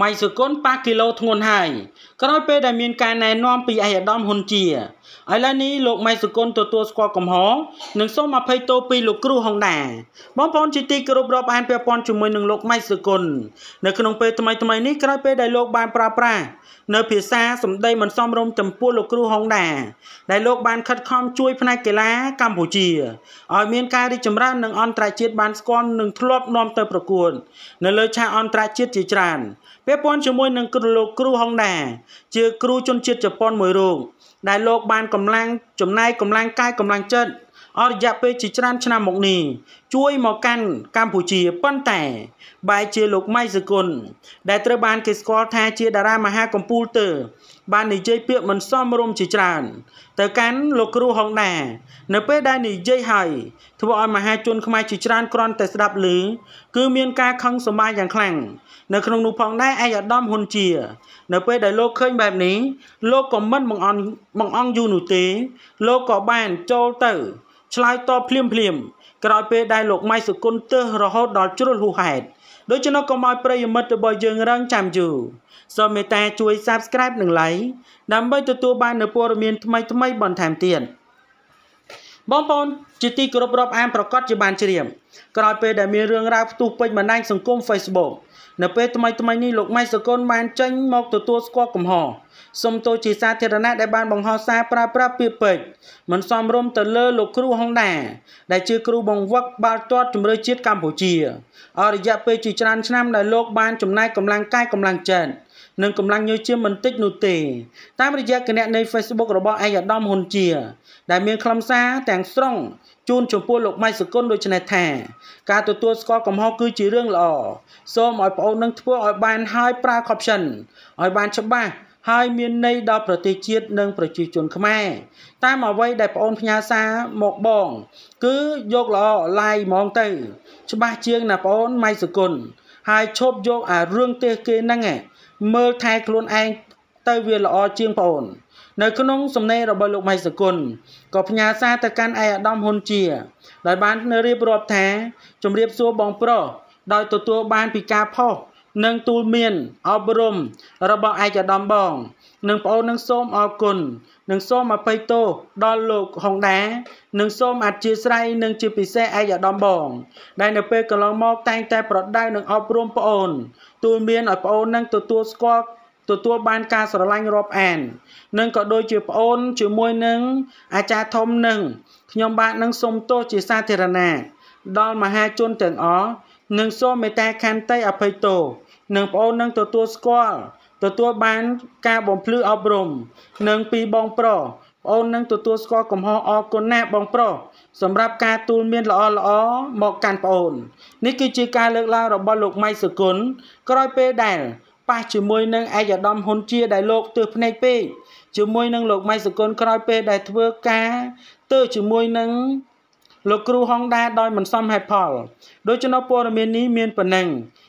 ម៉ៃសុគន្ធប៉ះគីឡូធ្ងន់ហើយក្រោយពេលដែលមានការណែនាំពីឯកឧត្តមហ៊ុនជាឥឡូវនេះលោកម៉ៃសុគន្ធទទួលស្គាល់កំហុសនិងសូមអភ័យទោសពីលោកគ្រូហុងដាបងប្អូនជាទីគោរពរាប់អានពាក់ព័ន្ធជាមួយនឹងលោកម៉ៃសុគន្ធនៅក្នុងពេលថ្មីថ្មីនេះក្រោយពេលដែលលោកបានប្រើប្រាស់នៅភាសាសម្ដីមិនសមរម្យចំពោះលោកគ្រូហុងដាដែលលោកបានខិតខំជួយផ្នែកកីឡាកម្ពុជាឲ្យមានការរីកចម្រើននិងអន្តរជាតិបានស្គាល់និងធ្លាប់នាំទៅប្រកួតនៅលើឆាកអន្តរជាតិជាច្រើនពាក់ព័ន្ធជាមួយនឹងលោកគ្រូហុងដាជាគ្រូជនជាតិជប៉ុនមួយរូបដែលលោកបានបានកម្លាំងចំណាយកម្លាំងកាយកម្លាំងចិត្តអររយៈពេលជាច្រើនឆ្នាំមកនេះជួយមកកាន់កម្ពុជាប៉ុន្តែ បែជាលោកម៉ៃសគុណដែលត្រូវបានគេស្គាល់ថាជាតារាមហាកំពូលទ័របាននិយាយពាក្យមិនសមរម្យជាច្រើនទៅកាន់លោកគ្រូហុងដានៅពេលដែលនិយាយហើយធ្វើឲ្យមហាជន ខ្មែរជាច្រើនគ្រាន់តែស្ដាប់ឮគឺមានការខឹងសម្បាយ៉ាងខ្លាំងនៅក្នុងនោះផងដែរឯកឧត្តមហ៊ុនជានៅពេលដែលលោកឃើញបែបនេះលោកក៏មិនបង្អន់បង្អង់យូរនោះទេ លោកក៏បានចូលទៅឆ្លើយតបភ្លាមភ្លាមក្រោយពេលដែលលោកម៉ៃសុគន្ធទៅ រហូតដល់ជ្រុលហួហេតដូច្នោះកុំឲ្យប្រិយមិត្តរបស់យើងរងចាំយូរសូមមេត្តាជួយ Subscribe និង Like ដើម្បីទទួលបាននូវព័ត៌មានថ្មីៗបន្ថែមទៀត។បងប្អូនជាទីគោរពរាប់អានប្រកាសជាបានជ្រាបក្រោយពេលដែលមានរឿងរ៉ាវផ្ទុះពេញបណ្ដាញសង្គម Facebook នៅពេលថ្មីថ្មីនេះលោកម៉ៃសកលបានចេញមកទទួលស្គាល់កំហុសសំទោសជាសាធារណៈដែលបានបង្ហោះសារប្រើប្រាស់ពាក្យពេចន៍មិនសមរម្យទៅលើលោកគ្រូហុងដាដែលជាគ្រូបង្វឹកបាល់ទាត់ជម្រើសជាតិកម្ពុជាអររយៈពេលជាច្រើនឆ្នាំដែលលោកបានចំណាយកម្លាំងកាយកម្លាំងចិត្តនិងកម្លាំងញើសឈាមមិនតិចនោះទេតាមរយៈគណនី Facebook របស់ឯកឧត្តមហ៊ុនជាដែលមានខ្លឹមសារទាំងស្រុងជូនចំពោះលោកម៉ៃសុគន្ធដូចនេះថា ការទទួលស្គាល់កំហុសគឺជារឿងល្អសូមឲ្យប្អូននឹងធ្វើឲ្យបានហើយប្រើ corruption ឲ្យបានច្បាស់ហើយមានន័យដល់ប្រទេសជាតិនិង ប្រជាជនខ្មែរតាមអ្វីដែលប្អូនផ្ញើសារមកបង គឺយកល្អឡាយហ្មងទៅច្បាស់ជាងណាប្អូនម៉ៃសុគន្ធហើយឈប់យកអារឿងទេគេហ្នឹងឯងមើលថែ ខ្លួនឯងទៅវាល្អជាងប្អូន នៅក្នុងសំណេររបស់លោកមហិសគុណក៏ផ្ញើសារទៅកាន់ឯកឧត្តមហ៊ុនជា ដោយបានរៀបរាប់ថាជំរាបសួរបងប្រុសដោយទទួលបានពីការផុសនិងទូលមានអប់រំរបស់ឯកឧត្តមបងនិងប្អូននឹងសូមអរគុណនិងសូមអភ័យទោសដល់លោកហុងដានិងសូមអធិស្ឋាននិងជាពិសេសឯកឧត្តមបងដែលនៅពេលកន្លងមកតែងតែប្រដៅនិងអប់រំប្អូនទូលមានឲ្យប្អូននឹងទទួលស្គាល់ទទួលបានការស្រឡាញ់រាប់អាននិងក៏ដូចជាប្អូនជាមួយនឹងអាចារ្យធំនឹងខ្ញុំបាទនឹងសូមទោសជាសាធារណៈដល់មហាជនទាំងអស់និងសូមមេត្តាខន្តីអភ័យទោសនិងប្អូននឹងទទួលស្គាល់ទទួលបានការបំភ្លឺអប់រំនិងពីបងប្រុសប្អូននឹងទទួលស្គាល់កំហុសអរគុណណាបងប្រុសសម្រាប់ការទូលមានល្អល្អមកកាន់ប្អូន នេះគឺជាការលើកឡើងរបស់ លោកម៉ៃសុគន្ធក្រោយពេលដែលប៉ះជាមួយនឹងឯកឧត្តមហ៊ុនជាដែលលោក ទើសភ្នែកពេកជាមួយនឹងលោកម៉ៃសុគន្ធក្រោយពេលដែលធ្វើការ ទៅជាមួយនឹងលោកគ្រូហងដាដោយមិនសមហេតុផលដូច្នោះព័ត៌មាននេះមានប៉ុណ្ណឹង